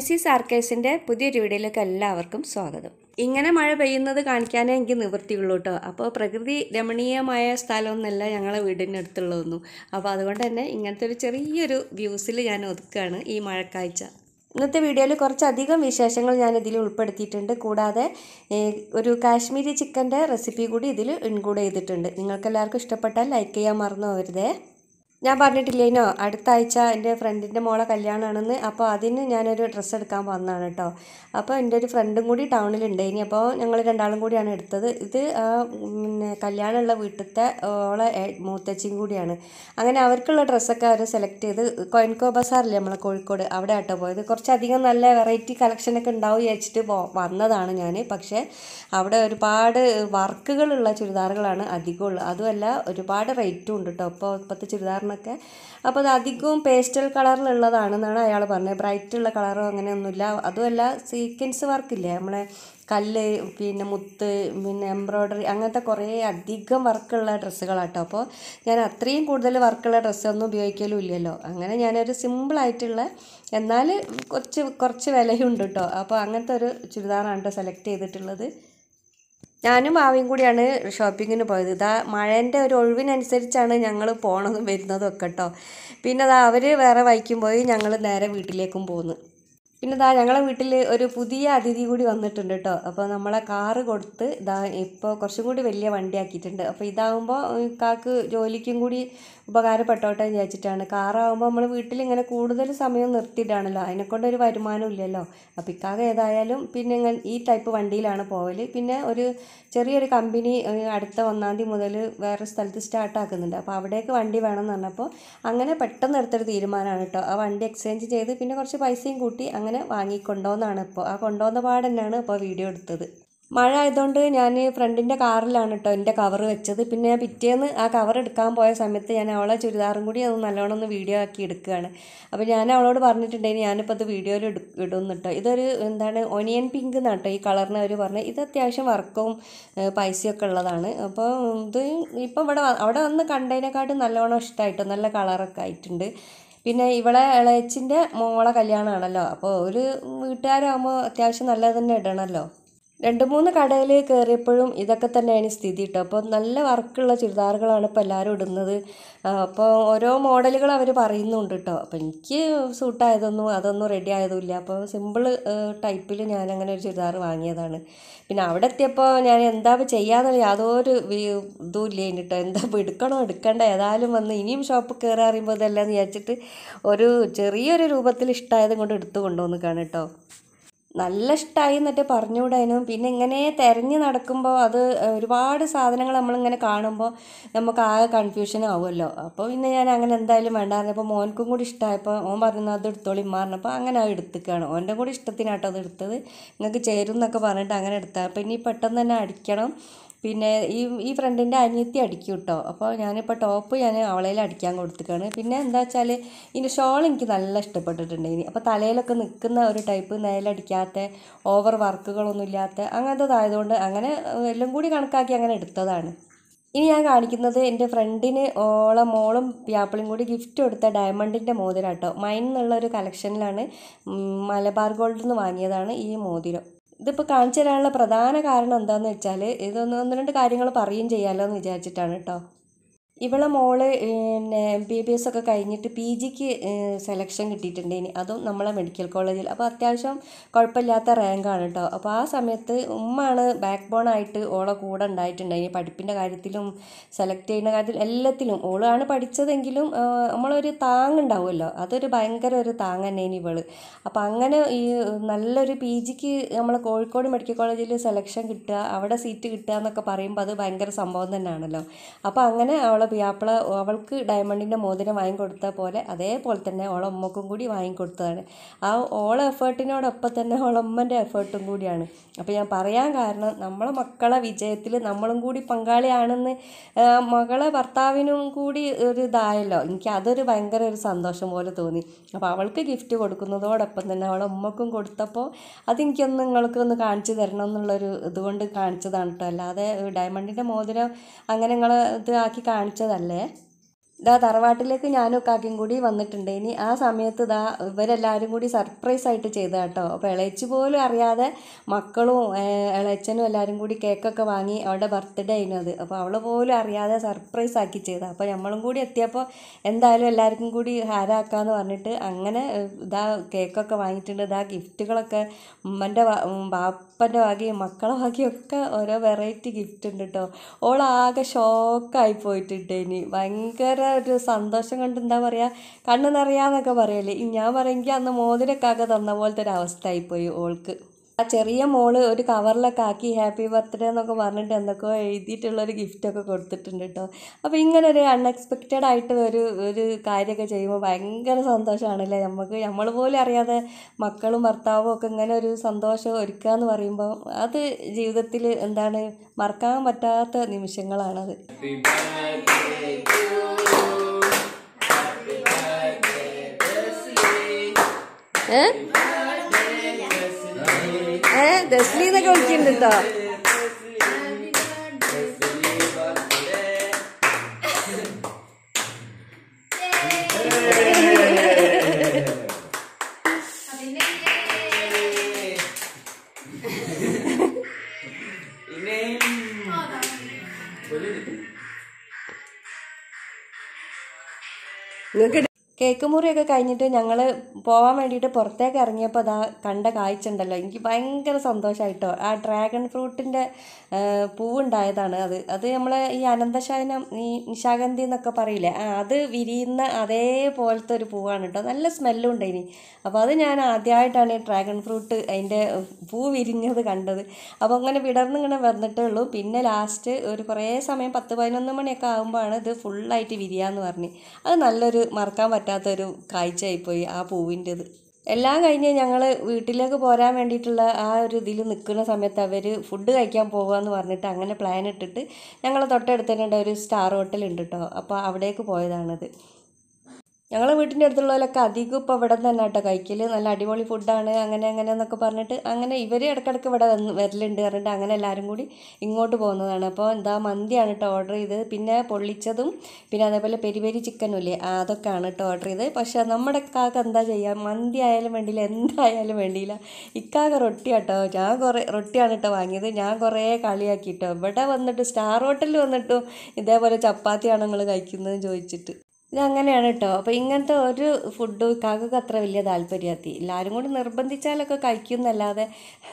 നസീസ് ആർക്കേഴ്സിൻ്റെ പുതിയൊരു വീഡിയോയിലേക്ക് എല്ലാവർക്കും സ്വാഗതം ഇങ്ങനെ മഴ പെയ്യുന്നത് കാണിക്കാനേ എനിക്ക് നിവൃത്തിയുള്ളൂ കേട്ടോ അപ്പോൾ പ്രകൃതി രമണീയമായ സ്ഥലമൊന്നല്ല ഞങ്ങളെ വീടിൻ്റെ അടുത്തുള്ളതൊന്നും അപ്പോൾ അതുകൊണ്ട് തന്നെ ഇങ്ങനത്തെ ഒരു ചെറിയൊരു വ്യൂസിൽ ഞാൻ ഒതുക്കുകയാണ് ഈ മഴക്കാഴ്ച ഇന്നത്തെ വീഡിയോയിൽ കുറച്ചധികം വിശേഷങ്ങൾ ഞാൻ ഇതിൽ ഉൾപ്പെടുത്തിയിട്ടുണ്ട് കൂടാതെ ഒരു കാശ്മീരി ചിക്കൻ്റെ റെസിപ്പി കൂടി ഇതിൽ ഇൻക്ലൂഡ് ചെയ്തിട്ടുണ്ട് നിങ്ങൾക്കെല്ലാവർക്കും ഇഷ്ടപ്പെട്ടാൽ ലൈക്ക് ചെയ്യാൻ മറന്നു പോകരുതേ ഞാൻ പറഞ്ഞിട്ടില്ലേനോ അടുത്ത ആഴ്ച എൻ്റെ ഫ്രണ്ടിൻ്റെ മോളെ കല്യാണമാണെന്ന് അപ്പോൾ അതിന് ഞാനൊരു ഡ്രസ്സ് എടുക്കാൻ വന്നതാണ് കേട്ടോ അപ്പോൾ എൻ്റെ ഒരു ഫ്രണ്ടും കൂടി ടൗണിലുണ്ട് ഇനി അപ്പോൾ ഞങ്ങൾ രണ്ടാളും കൂടിയാണ് എടുത്തത് ഇത് പിന്നെ കല്യാണമുള്ള വീട്ടിലത്തെ ഓളെ മൂത്തച്ചിയും കൂടിയാണ് അങ്ങനെ അവർക്കുള്ള ഡ്രസ്സൊക്കെ അവർ സെലക്ട് ചെയ്ത് കോയൻകോ ബസാറില്ലേ നമ്മളെ കോഴിക്കോട് അവിടെ ആട്ടോ പോയത് കുറച്ചധികം നല്ല വെറൈറ്റി കളക്ഷനൊക്കെ ഉണ്ടാവും വിചാരിച്ചിട്ട് പോ വന്നതാണ് ഞാൻ പക്ഷേ അവിടെ ഒരുപാട് വർക്കുകളുള്ള ചുരിദാറുകളാണ് അധികമുള്ളത് അതുമല്ല ഒരുപാട് റേറ്റും ഉണ്ട് കേട്ടോ ഇപ്പോൾ ഇപ്പോഴത്തെ ചുരിദാറിന് എന്നൊക്കെ അപ്പോൾ അത് അധികവും പേസ്റ്റൽ കളറിലുള്ളതാണെന്നാണ് അയാൾ പറഞ്ഞത് ബ്രൈറ്റുള്ള കളറോ അങ്ങനെയൊന്നുമില്ല അതുമല്ല സീക്വൻസ് വർക്കില്ലേ നമ്മളെ കല്ല് പിന്നെ മുത്ത് പിന്നെ എംബ്രോയ്ഡറി അങ്ങനത്തെ കുറേ അധികം വർക്കുള്ള ഡ്രസ്സുകളാട്ടോ അപ്പോൾ ഞാൻ അത്രയും കൂടുതൽ വർക്കുള്ള ഡ്രസ്സൊന്നും ഉപയോഗിക്കലും ഇല്ലല്ലോ അങ്ങനെ ഞാനൊരു സിമ്പിളായിട്ടുള്ള എന്നാൽ കുറച്ച് കുറച്ച് വിലയുണ്ട് കേട്ടോ അപ്പോൾ അങ്ങനത്തെ ഒരു ചുരിദാറാണ് കേട്ടോ സെലക്ട് ചെയ്തിട്ടുള്ളത് ഞാനും ആവിയും കൂടിയാണ് ഷോപ്പിങ്ങിന് പോയത് ഇതാ മഴേൻ്റെ ഒരു ഒഴിവിനനുസരിച്ചാണ് ഞങ്ങൾ പോകണതും വരുന്നതും ഒക്കെ കേട്ടോ പിന്നെ അതാ അവർ വേറെ വഴിക്കും പോയി ഞങ്ങൾ നേരെ വീട്ടിലേക്കും പോന്നു പിന്നെ ഇതാ ഞങ്ങളെ വീട്ടിൽ ഒരു പുതിയ അതിഥി കൂടി വന്നിട്ടുണ്ട് കേട്ടോ അപ്പോൾ നമ്മളെ കാറ് കൊടുത്ത് ഇതാ ഇപ്പോൾ കുറച്ചും കൂടി വലിയ വണ്ടി ആക്കിയിട്ടുണ്ട് അപ്പോൾ ഇതാകുമ്പോൾ കാക്ക് ജോലിക്കും കൂടി ഉപകാരപ്പെട്ടോട്ടെ എന്ന് വിചാരിച്ചിട്ടാണ് കാറാകുമ്പോൾ നമ്മൾ വീട്ടിൽ ഇങ്ങനെ കൂടുതൽ സമയം നിർത്തിയിട്ടാണല്ലോ അതിനെക്കൊണ്ട് ഒരു വരുമാനം ഇല്ലല്ലോ അപ്പോൾ ഇക്കാക ഏതായാലും പിന്നെ ഈ ടൈപ്പ് വണ്ടിയിലാണ് പോവൽ പിന്നെ ഒരു ചെറിയൊരു കമ്പനി അടുത്ത ഒന്നാം തീയതി മുതൽ വേറെ സ്ഥലത്ത് സ്റ്റാർട്ടാക്കുന്നുണ്ട് അപ്പോൾ അവിടേക്ക് വണ്ടി എന്ന് പറഞ്ഞപ്പോൾ അങ്ങനെ പെട്ടെന്ന് എടുത്തൊരു തീരുമാനമാണ് കേട്ടോ ആ വണ്ടി എക്സ്ചേഞ്ച് ചെയ്ത് പിന്നെ കുറച്ച് പൈസയും കൂട്ടി അങ്ങനെ അങ്ങനെ വാങ്ങിക്കൊണ്ടോന്നാണ് ഇപ്പോൾ ആ കൊണ്ടുവന്ന പാട് തന്നെയാണ് ഇപ്പോൾ വീഡിയോ എടുത്തത് മഴ ആയതുകൊണ്ട് ഞാൻ ഫ്രണ്ടിൻ്റെ കാറിലാണ് കേട്ടോ എൻ്റെ കവർ വെച്ചത് പിന്നെ പിറ്റേന്ന് ആ കവർ എടുക്കാൻ പോയ സമയത്ത് ഞാൻ അവളെ ചുരിദാറും കൂടി അത് നല്ലോണം ഒന്ന് വീഡിയോ ആക്കി എടുക്കുകയാണ് അപ്പോൾ ഞാൻ അവളോട് പറഞ്ഞിട്ടുണ്ടെങ്കിൽ ഞാനിപ്പോൾ അത് വീഡിയോയിൽ എടു ഇടും കേട്ടോ ഇതൊരു എന്താണ് ഒനിയൻ പിങ്ക് എന്നാണ് കേട്ടോ ഈ കളറിന് അവർ പറഞ്ഞത് ഇത് അത്യാവശ്യം വർക്കവും പൈസയൊക്കെ ഉള്ളതാണ് അപ്പോൾ ഇത് ഇപ്പോൾ ഇവിടെ അവിടെ വന്ന് കണ്ടതിനെക്കാട്ടും നല്ലോണം ഇഷ്ടമായിട്ടോ നല്ല കളറൊക്കെ ആയിട്ടുണ്ട് പിന്നെ ഇവളെ ഇളയച്ചിൻ്റെ മോളെ കല്യാണമാണല്ലോ അപ്പോൾ ഒരു വീട്ടുകാരാകുമ്പോൾ അത്യാവശ്യം നല്ലത് തന്നെ ഇടണമല്ലോ രണ്ട് മൂന്ന് കടയിൽ കയറിയപ്പോഴും ഇതൊക്കെ തന്നെയാണ് സ്ഥിതി കേട്ടോ അപ്പോൾ നല്ല വർക്കുള്ള ചുരിദാറുകളാണ് ഇപ്പോൾ എല്ലാവരും ഇടുന്നത് അപ്പോൾ ഓരോ മോഡലുകൾ അവർ പറയുന്നുണ്ട് കേട്ടോ അപ്പോൾ എനിക്ക് സൂട്ടായതൊന്നും അതൊന്നും റെഡി ആയതുമില്ല അപ്പോൾ സിമ്പിൾ ടൈപ്പിൽ ഞാൻ അങ്ങനെ ഒരു ചുരിദാർ വാങ്ങിയതാണ് പിന്നെ അവിടെ എത്തിയപ്പോൾ ഞാൻ എന്താ ചെയ്യാന്നുള്ള യാതൊരു ഇതും ഇല്ല കേട്ടോ എന്താ ഇപ്പോൾ എടുക്കണോ എടുക്കണ്ട ഏതായാലും വന്ന് ഇനിയും ഷോപ്പിൽ കയറി അറിയുമ്പോൾ ഇതെല്ലാം വിചാരിച്ചിട്ട് ഒരു ചെറിയൊരു രൂപത്തിൽ ഇഷ്ടമായതും കൊണ്ട് എടുത്തു കൊണ്ടുവന്നിക്കാണ് കേട്ടോ നല്ല ഇഷ്ടമായി എന്നിട്ട് പറഞ്ഞുകൂടായിരുന്നു പിന്നെ ഇങ്ങനെ തിരഞ്ഞു നടക്കുമ്പോൾ അത് ഒരുപാട് സാധനങ്ങൾ നമ്മളിങ്ങനെ കാണുമ്പോൾ നമുക്ക് ആകെ കൺഫ്യൂഷൻ ആവുമല്ലോ അപ്പോൾ പിന്നെ ഞാൻ അങ്ങനെ എന്തായാലും വേണ്ടായിരുന്നു അപ്പോൾ മോൻക്കും കൂടി ഇഷ്ടമായപ്പോൾ ഓൻ പറഞ്ഞു അത് എടുത്തോളി മാറിനപ്പോൾ അങ്ങനെ ആ എടുത്തിക്കാണ് ഓൻ്റെ കൂടി ഇഷ്ടത്തിനാട്ടോ അത് എടുത്തത് നിങ്ങൾക്ക് ചേരും എന്നൊക്കെ പറഞ്ഞിട്ട് അങ്ങനെ എടുത്താൽ അപ്പോൾ ഇനി പെട്ടെന്ന് തന്നെ അടിക്കണം പിന്നെ ഈ ഈ ഫ്രണ്ടിൻ്റെ അനിയത്തി അടിക്കും കേട്ടോ അപ്പോൾ ഞാനിപ്പോൾ ടോപ്പ് ഞാൻ അവളയിൽ അടിക്കാൻ കൊടുത്തിക്കാണ് പിന്നെ എന്താ വെച്ചാൽ ഇതിൻ്റെ ഷോൾ എനിക്ക് നല്ല ഇഷ്ടപ്പെട്ടിട്ടുണ്ട് ഇനി അപ്പോൾ തലയിലൊക്കെ നിൽക്കുന്ന ഒരു ടൈപ്പ് നേലടിക്കാത്ത ഓവർ വർക്കുകളൊന്നും ഇല്ലാത്ത അങ്ങനത്തേതായതുകൊണ്ട് അങ്ങനെ എല്ലാം കൂടി കണക്കാക്കി അങ്ങനെ എടുത്തതാണ് ഇനി ഞാൻ കാണിക്കുന്നത് എൻ്റെ ഫ്രണ്ടിന് ഓളെ മോളും പ്യാപ്പിളും കൂടി ഗിഫ്റ്റ് കൊടുത്ത ഡയമണ്ടിൻ്റെ മോതിരം കേട്ടോ മൈൻ എന്നുള്ളൊരു കളക്ഷനിലാണ് മലബാർ ഗോൾഡിൽ നിന്ന് വാങ്ങിയതാണ് ഈ മോതിരം ഇതിപ്പോൾ കാണിച്ചു തരാനുള്ള പ്രധാന കാരണം എന്താണെന്ന് വെച്ചാൽ ഇതൊന്ന് ഒന്ന് രണ്ട് കാര്യങ്ങൾ പറയുകയും ചെയ്യാമല്ലോ എന്ന് വിചാരിച്ചിട്ടാണ് കേട്ടോ ഇവളെ മോള് പിന്നെ എം ബി ബി എസ് ഒക്കെ കഴിഞ്ഞിട്ട് പി ജിക്ക് സെലക്ഷൻ കിട്ടിയിട്ടുണ്ടേനി അതും നമ്മളെ മെഡിക്കൽ കോളേജിൽ അപ്പോൾ അത്യാവശ്യം കുഴപ്പമില്ലാത്ത റാങ്കാണ് കേട്ടോ അപ്പോൾ ആ സമയത്ത് ഉമ്മാണ് ബാക്ക് ബോൺ ആയിട്ട് ഓളെ കൂടെ ഇനി പഠിപ്പിൻ്റെ കാര്യത്തിലും സെലക്ട് ചെയ്യുന്ന കാര്യത്തിലും എല്ലാത്തിലും ഓളാണ് പഠിച്ചതെങ്കിലും നമ്മളൊരു താങ്ങുണ്ടാവുമല്ലോ അതൊരു ഭയങ്കര ഒരു താങ് തന്നെയാണ് ഇവള് അപ്പോൾ അങ്ങനെ ഈ നല്ലൊരു പി ജിക്ക് നമ്മളെ കോഴിക്കോട് മെഡിക്കൽ കോളേജിൽ സെലക്ഷൻ കിട്ടുക അവിടെ സീറ്റ് കിട്ടുക എന്നൊക്കെ പറയുമ്പോൾ അത് ഭയങ്കര സംഭവം തന്നെയാണല്ലോ അപ്പോൾ അങ്ങനെ അവളെ പിയാപ്പിള അവൾക്ക് ഡയമണ്ടിൻ്റെ മോതിരം വാങ്ങിക്കൊടുത്ത പോലെ അതേപോലെ തന്നെ ഓളെ ഉമ്മക്കും കൂടി വാങ്ങിക്കൊടുത്തതാണ് ആ ഓളെ എഫേർട്ടിനോടൊപ്പം തന്നെ ഓളമ്മൻ്റെ എഫേർട്ടും കൂടിയാണ് അപ്പോൾ ഞാൻ പറയാൻ കാരണം നമ്മളെ മക്കളെ വിജയത്തിൽ നമ്മളും കൂടി പങ്കാളിയാണെന്ന് മകളെ ഭർത്താവിനും കൂടി ഒരു ഇതായല്ലോ എനിക്ക് അതൊരു ഭയങ്കര ഒരു സന്തോഷം പോലെ തോന്നി അപ്പോൾ അവൾക്ക് ഗിഫ്റ്റ് കൊടുക്കുന്നതോടൊപ്പം തന്നെ അവളെ ഉമ്മക്കും കൊടുത്തപ്പോൾ അതെനിക്കൊന്ന് നിങ്ങൾക്ക് ഒന്ന് കാണിച്ചു തരണം എന്നുള്ളൊരു ഇതുകൊണ്ട് കാണിച്ചതാണ് കേട്ടോ അല്ലാതെ ഡയമണ്ടിൻ്റെ മോതിരം അങ്ങനെ നിങ്ങളെ ഇത് ആക്കി കാണിച്ചു ¿Qué ദാ തറവാട്ടിലേക്ക് ഞാനും കാക്കയും കൂടി വന്നിട്ടുണ്ട് ഇനി ആ സമയത്ത് ദാ ഇവരെല്ലാവരും കൂടി സർപ്രൈസ് ആയിട്ട് ചെയ്ത കേട്ടോ അപ്പോൾ ഇളയച്ചി പോലും അറിയാതെ മക്കളും ഇളയച്ചനും എല്ലാവരും കൂടി കേക്കൊക്കെ വാങ്ങി അവളുടെ ബർത്ത്ഡേ ആയിരുന്നു അത് അപ്പോൾ അവൾ പോലും അറിയാതെ സർപ്രൈസ് ആക്കി ചെയ്ത അപ്പോൾ നമ്മളും കൂടി എത്തിയപ്പോൾ എന്തായാലും എല്ലാവർക്കും കൂടി ഹാരാക്കാന്ന് പറഞ്ഞിട്ട് അങ്ങനെ ഇതാ കേക്കൊക്കെ വാങ്ങിയിട്ടുണ്ട് ഇതാ ഗിഫ്റ്റുകളൊക്കെ ഉമ്മൻ്റെ ബാപ്പൻ്റെ വകയും മക്കളെ വകയും ഒക്കെ ഓരോ വെറൈറ്റി ഗിഫ്റ്റ് ഉണ്ട് കേട്ടോ ഓളാകെ ഷോക്കായി പോയിട്ടുണ്ട് ഇനി ഭയങ്കര ഒരു സന്തോഷം കൊണ്ട് എന്താ പറയുക കണ്ണു നിറയാന്നൊക്കെ പറയല്ലേ ഞാൻ പറയുമെങ്കിൽ അന്ന് മോതിരക്കാക്ക തന്ന പോലത്തെ ഒരു അവസ്ഥ ആയിപ്പോയി ഓൾക്ക് ആ ചെറിയ മോള് ഒരു കവറിലൊക്കെ ആക്കി ഹാപ്പി ബർത്ത്ഡേ എന്നൊക്കെ പറഞ്ഞിട്ട് എന്തൊക്കെയോ എഴുതിയിട്ടുള്ളൊരു ഗിഫ്റ്റൊക്കെ കൊടുത്തിട്ടുണ്ട് കേട്ടോ അപ്പോൾ ഇങ്ങനെ ഒരു അൺഎക്സ്പെക്റ്റഡ് ആയിട്ട് ഒരു ഒരു കാര്യമൊക്കെ ചെയ്യുമ്പോൾ ഭയങ്കര സന്തോഷമാണല്ലേ നമുക്ക് നമ്മൾ പോലും അറിയാതെ മക്കളും ഭർത്താവും ഒക്കെ ഇങ്ങനെ ഒരു സന്തോഷം ഒരുക്കുക എന്ന് പറയുമ്പോൾ അത് ജീവിതത്തിൽ എന്താണ് മറക്കാൻ പറ്റാത്ത നിമിഷങ്ങളാണത് ഏ ദസ്ലി എന്നൊക്കെ വിളിക്കുന്നുണ്ട് കേട്ടോ കേക്ക് മുറിയൊക്കെ കഴിഞ്ഞിട്ട് ഞങ്ങൾ പോകാൻ വേണ്ടിയിട്ട് പുറത്തേക്ക് ഇറങ്ങിയപ്പോൾ അതാ കണ്ട കാഴ്ച ഉണ്ടല്ലോ എനിക്ക് ഭയങ്കര സന്തോഷമായിട്ടോ ആ ഡ്രാഗൺ ഫ്രൂട്ടിൻ്റെ പൂവുണ്ടായതാണ് അത് അത് നമ്മൾ ഈ അനന്തശയനം ഈ നിശാഗന്ധി എന്നൊക്കെ പറയില്ലേ ആ അത് വിരിയുന്ന അതേപോലത്തെ ഒരു പൂവാണ് കേട്ടോ നല്ല സ്മെല്ലും ഉണ്ട് ഇനി അപ്പോൾ അത് ഞാൻ ആദ്യമായിട്ടാണ് ഈ ഡ്രാഗൺ ഫ്രൂട്ട് അതിൻ്റെ പൂ വിരിഞ്ഞത് കണ്ടത് അപ്പോൾ അങ്ങനെ വിടർന്ന് ഇങ്ങനെ വന്നിട്ടേ ഉള്ളൂ പിന്നെ ലാസ്റ്റ് ഒരു കുറേ സമയം പത്ത് പതിനൊന്ന് മണിയൊക്കെ ആകുമ്പോഴാണ് ഇത് ഫുള്ളായിട്ട് വിരിയാന്ന് പറഞ്ഞ് അത് നല്ലൊരു മറക്കാൻ പറ്റും പറ്റാത്തൊരു കാഴ്ചയായിപ്പോയി ആ പൂവിൻ്റെത് എല്ലാം കഴിഞ്ഞ് ഞങ്ങൾ വീട്ടിലേക്ക് പോരാൻ വേണ്ടിയിട്ടുള്ള ആ ഒരു ഇതിൽ നിൽക്കുന്ന സമയത്ത് അവർ ഫുഡ് കഴിക്കാൻ പോകുകയെന്ന് പറഞ്ഞിട്ട് അങ്ങനെ പ്ലാൻ ഇട്ടിട്ട് ഞങ്ങൾ തൊട്ടടുത്ത് തന്നെ ഒരു സ്റ്റാർ ഹോട്ടൽ ഉണ്ട് കേട്ടോ അപ്പോൾ അവിടേക്ക് പോയതാണത് ഞങ്ങളെ വീട്ടിൻ്റെ അടുത്തുള്ളവരൊക്കെ അധികം ഇപ്പോൾ ഇവിടെ തന്നെ കേട്ടോ കഴിക്കൽ നല്ല അടിപൊളി ഫുഡാണ് അങ്ങനെ അങ്ങനെ എന്നൊക്കെ പറഞ്ഞിട്ട് അങ്ങനെ ഇവർ ഇടയ്ക്കിടയ്ക്ക് ഇവിടെ വന്ന് വരലുണ്ട് പറഞ്ഞിട്ട് അങ്ങനെ എല്ലാവരും കൂടി ഇങ്ങോട്ട് പോകുന്നതാണ് അപ്പോൾ എന്താ മന്തിയാണ് കേട്ടോ ഓർഡർ ചെയ്തത് പിന്നെ പൊള്ളിച്ചതും പിന്നെ അതേപോലെ പെരി പെരി ഇല്ലേ അതൊക്കെയാണ് കേട്ടോ ഓർഡർ ചെയ്തത് പക്ഷേ നമ്മുടെ കാക്ക എന്താ ചെയ്യുക മന്തി ആയാലും വേണ്ടിയില്ല എന്തായാലും വേണ്ടിയില്ല ഇക്കാക്ക റൊട്ടി കേട്ടോ ഞാൻ കുറേ റൊട്ടിയാണ് കേട്ടോ വാങ്ങിയത് ഞാൻ കുറേ കളിയാക്കിയിട്ടോ ഇവിടെ വന്നിട്ട് സ്റ്റാർ ഹോട്ടലിൽ വന്നിട്ടും ഇതേപോലെ ചപ്പാത്തിയാണ് നിങ്ങൾ കഴിക്കുന്നതെന്ന് ചോദിച്ചിട്ട് ഇതങ്ങനെയാണ് കേട്ടോ അപ്പോൾ ഇങ്ങനത്തെ ഒരു ഫുഡ് ഇക്കാക്കൊക്കെ അത്ര വലിയ താല്പര്യത്തി എല്ലാവരും കൂടി നിർബന്ധിച്ചാലൊക്കെ എന്നല്ലാതെ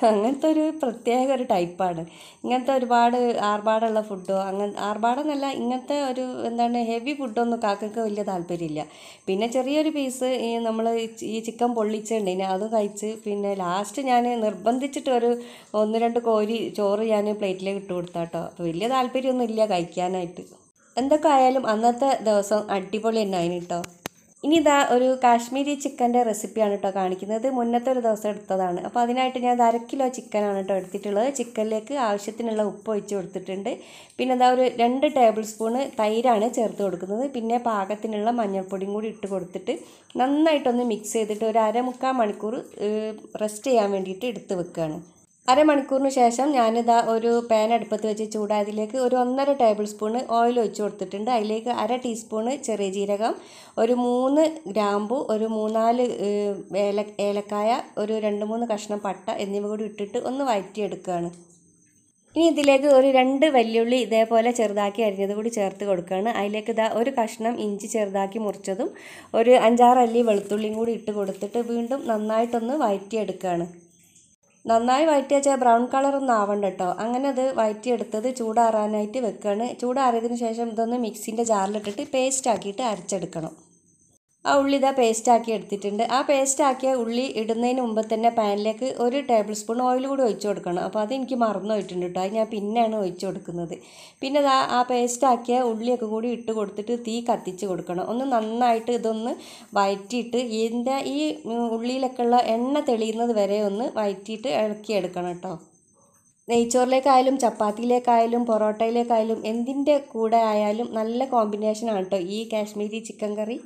അങ്ങനത്തെ ഒരു പ്രത്യേക ഒരു ടൈപ്പാണ് ഇങ്ങനത്തെ ഒരുപാട് ആർഭാടമുള്ള ഫുഡോ അങ്ങനെ ആർഭാടെന്നല്ല ഇങ്ങനത്തെ ഒരു എന്താണ് ഹെവി ഫുഡൊന്നും കാക്കക്ക് വലിയ താല്പര്യമില്ല പിന്നെ ചെറിയൊരു പീസ് ഈ നമ്മൾ ഈ ചിക്കൻ ഇനി അത് കഴിച്ച് പിന്നെ ലാസ്റ്റ് ഞാൻ നിർബന്ധിച്ചിട്ട് ഒരു ഒന്ന് രണ്ട് കോരി ചോറ് ഞാൻ പ്ലേറ്റിലേക്ക് ഇട്ട് കൊടുത്താട്ടോ അപ്പോൾ വലിയ താല്പര്യമൊന്നുമില്ല ഇല്ല കഴിക്കാനായിട്ട് എന്തൊക്കെ ആയാലും അന്നത്തെ ദിവസം അടിപൊളി തന്നെ അതിന് കേട്ടോ ഇനി ഇതാ ഒരു കാശ്മീരി ചിക്കൻ്റെ റെസിപ്പിയാണ് കേട്ടോ കാണിക്കുന്നത് മുന്നത്തെ ഒരു ദിവസം എടുത്തതാണ് അപ്പോൾ അതിനായിട്ട് ഞാൻ അര കിലോ ചിക്കനാണ് കേട്ടോ എടുത്തിട്ടുള്ളത് ചിക്കനിലേക്ക് ആവശ്യത്തിനുള്ള ഉപ്പ് ഒഴിച്ച് കൊടുത്തിട്ടുണ്ട് പിന്നെ എന്താ ഒരു രണ്ട് ടേബിൾ സ്പൂണ് തൈരാണ് ചേർത്ത് കൊടുക്കുന്നത് പിന്നെ പാകത്തിനുള്ള മഞ്ഞൾപ്പൊടിയും കൂടി ഇട്ട് കൊടുത്തിട്ട് നന്നായിട്ടൊന്ന് മിക്സ് ചെയ്തിട്ട് ഒരു അരമുക്കാൽ മണിക്കൂർ റെസ്റ്റ് ചെയ്യാൻ വേണ്ടിയിട്ട് എടുത്ത് വെക്കുകയാണ് അരമണിക്കൂറിന് ശേഷം ഞാനിതാ ഒരു പാൻ അടുപ്പത്ത് വെച്ച് ചൂടായ ഒരു ഒന്നര ടേബിൾ സ്പൂൺ ഓയിൽ ഒഴിച്ചു കൊടുത്തിട്ടുണ്ട് അതിലേക്ക് അര ടീസ്പൂണ് ചെറിയ ജീരകം ഒരു മൂന്ന് ഗ്രാമ്പു ഒരു മൂന്നാല് ഏല ഏലക്കായ ഒരു രണ്ട് മൂന്ന് കഷ്ണം പട്ട എന്നിവ കൂടി ഇട്ടിട്ട് ഒന്ന് വയറ്റിയെടുക്കുകയാണ് ഇനി ഇതിലേക്ക് ഒരു രണ്ട് വെല്ലുള്ളി ഇതേപോലെ ചെറുതാക്കി അരിഞ്ഞത് കൂടി ചേർത്ത് കൊടുക്കുകയാണ് അതിലേക്ക് ഇതാ ഒരു കഷ്ണം ഇഞ്ചി ചെറുതാക്കി മുറിച്ചതും ഒരു അഞ്ചാറ് അല്ലി വെളുത്തുള്ളിയും കൂടി ഇട്ട് കൊടുത്തിട്ട് വീണ്ടും നന്നായിട്ടൊന്ന് വയറ്റിയെടുക്കുകയാണ് നന്നായി വെച്ചാൽ ബ്രൗൺ കളറൊന്നും ആവണ്ട കേട്ടോ അങ്ങനെ അത് വഴറ്റിയെടുത്തത് ചൂടാറാനായിട്ട് വെക്കുകയാണ് ചൂടാറിയതിന് ശേഷം ഇതൊന്ന് മിക്സിൻ്റെ ജാറിലിട്ടിട്ട് പേസ്റ്റ് ആക്കിയിട്ട് അരച്ചെടുക്കണം ആ ഉള്ളി ഇതാ പേസ്റ്റാക്കി എടുത്തിട്ടുണ്ട് ആ പേസ്റ്റാക്കിയ ഉള്ളി ഇടുന്നതിന് മുമ്പ് തന്നെ പാനിലേക്ക് ഒരു ടേബിൾ സ്പൂൺ ഓയിൽ കൂടി ഒഴിച്ചു കൊടുക്കണം അപ്പോൾ അതെനിക്ക് മറന്നു പോയിട്ടുണ്ട് കേട്ടോ അത് ഞാൻ പിന്നെയാണ് ഒഴിച്ചു കൊടുക്കുന്നത് പിന്നെ ഇതാ ആ പേസ്റ്റാക്കിയ ഉള്ളിയൊക്കെ കൂടി ഇട്ട് കൊടുത്തിട്ട് തീ കത്തിച്ച് കൊടുക്കണം ഒന്ന് നന്നായിട്ട് ഇതൊന്ന് വഴറ്റിയിട്ട് ഇതിൻ്റെ ഈ ഉള്ളിയിലൊക്കെ ഉള്ള എണ്ണ തെളിയുന്നത് വരെ ഒന്ന് വഴറ്റിയിട്ട് ഇളക്കിയെടുക്കണം കേട്ടോ നെയ്ച്ചോറിലേക്കായാലും ചപ്പാത്തിയിലേക്കായാലും പൊറോട്ടയിലേക്കായാലും എന്തിൻ്റെ കൂടെ ആയാലും നല്ല കോമ്പിനേഷനാണ് കേട്ടോ ഈ കാശ്മീരി ചിക്കൻ കറി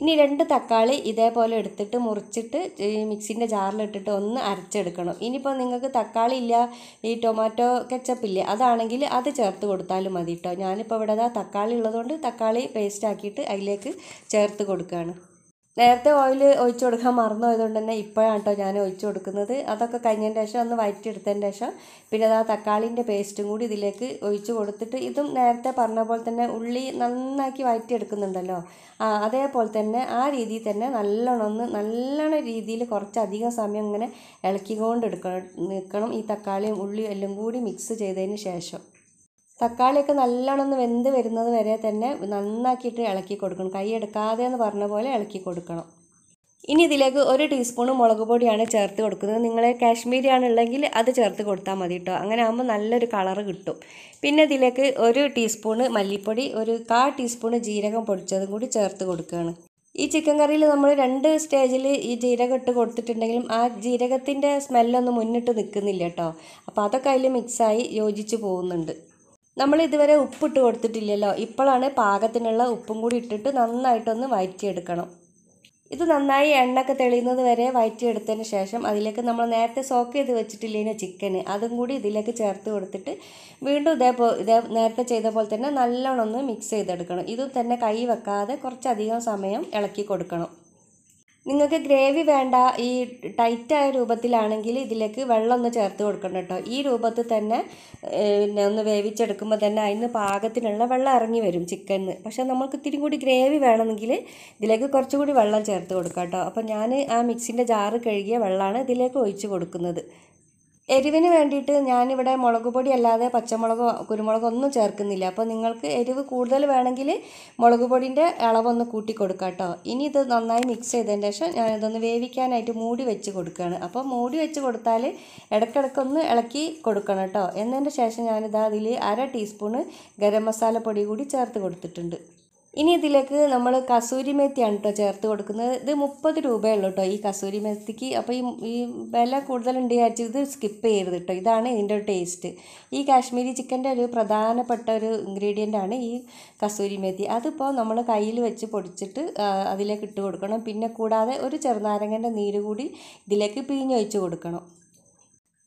ഇനി രണ്ട് തക്കാളി ഇതേപോലെ എടുത്തിട്ട് മുറിച്ചിട്ട് മിക്സിൻ്റെ ജാറിലിട്ടിട്ട് ഒന്ന് അരച്ചെടുക്കണം ഇനിയിപ്പോൾ നിങ്ങൾക്ക് തക്കാളി ഇല്ല ഈ ടൊമാറ്റോ കെച്ചപ്പ് ഇല്ല അതാണെങ്കിൽ അത് ചേർത്ത് കൊടുത്താലും മതി കേട്ടോ ഞാനിപ്പോൾ ഇവിടെ തക്കാളി ഉള്ളതുകൊണ്ട് തക്കാളി പേസ്റ്റ് ആക്കിയിട്ട് അതിലേക്ക് ചേർത്ത് കൊടുക്കുകയാണ് നേരത്തെ ഓയിൽ ഒഴിച്ചു കൊടുക്കാൻ മറന്നു പോയതുകൊണ്ട് തന്നെ ഇപ്പോഴാണ് കേട്ടോ ഞാൻ ഒഴിച്ചു കൊടുക്കുന്നത് അതൊക്കെ കഴിഞ്ഞതിന് ശേഷം ഒന്ന് വഴറ്റിയെടുത്തതിന് ശേഷം പിന്നെ അത് ആ തക്കാളിൻ്റെ പേസ്റ്റും കൂടി ഇതിലേക്ക് ഒഴിച്ചു കൊടുത്തിട്ട് ഇതും നേരത്തെ പറഞ്ഞ പോലെ തന്നെ ഉള്ളി നന്നാക്കി വഴറ്റിയെടുക്കുന്നുണ്ടല്ലോ ആ അതേപോലെ തന്നെ ആ രീതിയിൽ തന്നെ നല്ലോണം ഒന്ന് നല്ലോണം രീതിയിൽ കുറച്ചധികം സമയം ഇങ്ങനെ ഇളക്കിക്കൊണ്ട് എടുക്കണം നിൽക്കണം ഈ തക്കാളിയും ഉള്ളിയും എല്ലാം കൂടി മിക്സ് ചെയ്തതിന് ശേഷം തക്കാളിയൊക്കെ നല്ലോണം ഒന്ന് വെന്ത് വരുന്നത് വരെ തന്നെ നന്നാക്കിയിട്ട് ഇളക്കി കൊടുക്കണം കൈ എടുക്കാതെ എന്ന് പറഞ്ഞ പോലെ ഇളക്കി കൊടുക്കണം ഇനി ഇതിലേക്ക് ഒരു ടീസ്പൂണ് മുളക് പൊടിയാണ് ചേർത്ത് കൊടുക്കുന്നത് നിങ്ങൾ കാശ്മീരി ആണുള്ളെങ്കിൽ അത് ചേർത്ത് കൊടുത്താൽ മതി കേട്ടോ അങ്ങനെ ആകുമ്പോൾ നല്ലൊരു കളറ് കിട്ടും പിന്നെ ഇതിലേക്ക് ഒരു ടീസ്പൂണ് മല്ലിപ്പൊടി ഒരു കാ ടീസ്പൂണ് ജീരകം പൊടിച്ചതും കൂടി ചേർത്ത് കൊടുക്കുകയാണ് ഈ ചിക്കൻ കറിയിൽ നമ്മൾ രണ്ട് സ്റ്റേജിൽ ഈ ജീരകം ഇട്ട് കൊടുത്തിട്ടുണ്ടെങ്കിലും ആ ജീരകത്തിൻ്റെ സ്മെല്ലൊന്നും മുന്നിട്ട് നിൽക്കുന്നില്ല കേട്ടോ അപ്പോൾ അതൊക്കെ അതിൽ മിക്സായി യോജിച്ച് പോകുന്നുണ്ട് നമ്മൾ ഇതുവരെ ഉപ്പിട്ട് കൊടുത്തിട്ടില്ലല്ലോ ഇപ്പോഴാണ് പാകത്തിനുള്ള ഉപ്പും കൂടി ഇട്ടിട്ട് നന്നായിട്ടൊന്ന് വയറ്റിയെടുക്കണം ഇത് നന്നായി എണ്ണയൊക്കെ തെളിയുന്നത് വരെ വയറ്റിയെടുത്തതിന് ശേഷം അതിലേക്ക് നമ്മൾ നേരത്തെ സോക്ക് ചെയ്ത് വെച്ചിട്ടില്ലേനോ ചിക്കന് അതും കൂടി ഇതിലേക്ക് ചേർത്ത് കൊടുത്തിട്ട് വീണ്ടും ഇതേപോ ഇതേ നേരത്തെ ചെയ്ത പോലെ തന്നെ നല്ലോണം ഒന്ന് മിക്സ് ചെയ്തെടുക്കണം ഇതും തന്നെ കൈ വെക്കാതെ കുറച്ചധികം സമയം ഇളക്കി കൊടുക്കണം നിങ്ങൾക്ക് ഗ്രേവി വേണ്ട ഈ ടൈറ്റായ രൂപത്തിലാണെങ്കിൽ ഇതിലേക്ക് വെള്ളം ഒന്ന് ചേർത്ത് കൊടുക്കണം കേട്ടോ ഈ രൂപത്തിൽ തന്നെ പിന്നെ ഒന്ന് വേവിച്ചെടുക്കുമ്പോൾ തന്നെ അതിന് പാകത്തിനുള്ള വെള്ളം ഇറങ്ങി വരും ചിക്കനിൽ പക്ഷേ നമുക്ക് ഇത്തിരി കൂടി ഗ്രേവി വേണമെങ്കിൽ ഇതിലേക്ക് കുറച്ചുകൂടി വെള്ളം ചേർത്ത് കൊടുക്കാം കേട്ടോ അപ്പോൾ ഞാൻ ആ മിക്സിൻ്റെ ജാറ് കഴുകിയ വെള്ളമാണ് ഇതിലേക്ക് ഒഴിച്ച് കൊടുക്കുന്നത് എരിവിന് വേണ്ടിയിട്ട് ഞാനിവിടെ മുളക് പൊടി അല്ലാതെ പച്ചമുളകോ കുരുമുളകോ ഒന്നും ചേർക്കുന്നില്ല അപ്പോൾ നിങ്ങൾക്ക് എരിവ് കൂടുതൽ വേണമെങ്കിൽ മുളക് പൊടിൻ്റെ അളവൊന്ന് കൂട്ടി കൊടുക്കുക കേട്ടോ ഇനി ഇത് നന്നായി മിക്സ് ചെയ്തതിന് ശേഷം ഞാനിതൊന്ന് വേവിക്കാനായിട്ട് മൂടി വെച്ച് കൊടുക്കുകയാണ് അപ്പോൾ മൂടി വെച്ച് കൊടുത്താൽ ഒന്ന് ഇളക്കി കൊടുക്കണം കേട്ടോ എന്നതിൻ്റെ ശേഷം ഞാനിത് അതിൽ അര ടീസ്പൂണ് ഗരം മസാല പൊടി കൂടി ചേർത്ത് കൊടുത്തിട്ടുണ്ട് ഇനി ഇതിലേക്ക് നമ്മൾ കസൂരി മേത്തിയാണ് കേട്ടോ ചേർത്ത് കൊടുക്കുന്നത് ഇത് മുപ്പത് രൂപയുള്ളൂ കേട്ടോ ഈ കസൂരി മേത്തിക്ക് അപ്പോൾ ഈ ഈ വില കൂടുതലുണ്ട് വിചാരിച്ചത് ഇത് സ്കിപ്പ് ചെയ്യരുത് കേട്ടോ ഇതാണ് ഇതിൻ്റെ ഒരു ടേസ്റ്റ് ഈ കാശ്മീരി ചിക്കൻ്റെ ഒരു പ്രധാനപ്പെട്ട ഒരു ഇൻഗ്രീഡിയൻ്റ് ആണ് ഈ കസൂരി മേത്തി അതിപ്പോൾ നമ്മൾ കയ്യിൽ വെച്ച് പൊടിച്ചിട്ട് അതിലേക്ക് ഇട്ട് കൊടുക്കണം പിന്നെ കൂടാതെ ഒരു ചെറുനാരങ്ങൻ്റെ നീര് കൂടി ഇതിലേക്ക് പിഴിഞ്ഞൊഴിച്ച് കൊടുക്കണം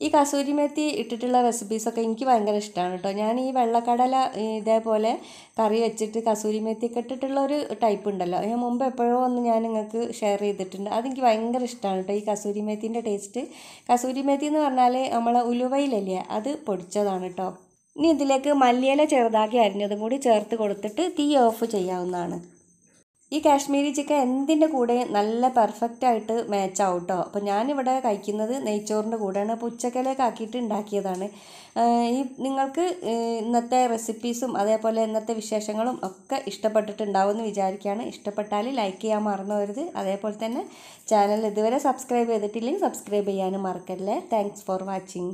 ഈ കസൂരിമെത്തി ഇട്ടിട്ടുള്ള റെസിപ്പീസൊക്കെ എനിക്ക് ഭയങ്കര ഇഷ്ടമാണ് കേട്ടോ ഞാൻ ഈ വെള്ളക്കടല ഇതേപോലെ കറി വെച്ചിട്ട് കസൂരിമെത്തിയൊക്കെ ഇട്ടിട്ടുള്ള ഒരു ടൈപ്പ് ഉണ്ടല്ലോ ഞാൻ മുമ്പ് എപ്പോഴോ ഒന്ന് ഞാൻ നിങ്ങൾക്ക് ഷെയർ ചെയ്തിട്ടുണ്ട് അതെനിക്ക് ഭയങ്കര ഇഷ്ടമാണ് കേട്ടോ ഈ കസൂരിമേത്തിൻ്റെ ടേസ്റ്റ് കസൂരിമേത്തി എന്ന് പറഞ്ഞാൽ നമ്മൾ ഉലുവയിലല്ലേ അത് പൊടിച്ചതാണ് കേട്ടോ ഇനി ഇതിലേക്ക് മല്ലിയില ചെറുതാക്കി അരിഞ്ഞതും കൂടി ചേർത്ത് കൊടുത്തിട്ട് തീ ഓഫ് ചെയ്യാവുന്നതാണ് ഈ കാശ്മീരി ചിക്കൻ എന്തിൻ്റെ കൂടെ നല്ല പെർഫെക്റ്റ് ആയിട്ട് മാച്ച് ആവും കേട്ടോ അപ്പോൾ ഞാനിവിടെ കഴിക്കുന്നത് നെയ്ച്ചോറിൻ്റെ കൂടെയാണ് അപ്പോൾ ഉച്ചക്കലേക്ക് ആക്കിയിട്ട് ഉണ്ടാക്കിയതാണ് ഈ നിങ്ങൾക്ക് ഇന്നത്തെ റെസിപ്പീസും അതേപോലെ ഇന്നത്തെ വിശേഷങ്ങളും ഒക്കെ ഇഷ്ടപ്പെട്ടിട്ടുണ്ടാവുമെന്ന് വിചാരിക്കുകയാണ് ഇഷ്ടപ്പെട്ടാൽ ലൈക്ക് ചെയ്യാൻ മറന്നുവരുത് അതേപോലെ തന്നെ ചാനൽ ഇതുവരെ സബ്സ്ക്രൈബ് ചെയ്തിട്ടില്ലെങ്കിൽ സബ്സ്ക്രൈബ് ചെയ്യാനും മറക്കല്ലേ താങ്ക്സ് ഫോർ വാച്ചിങ്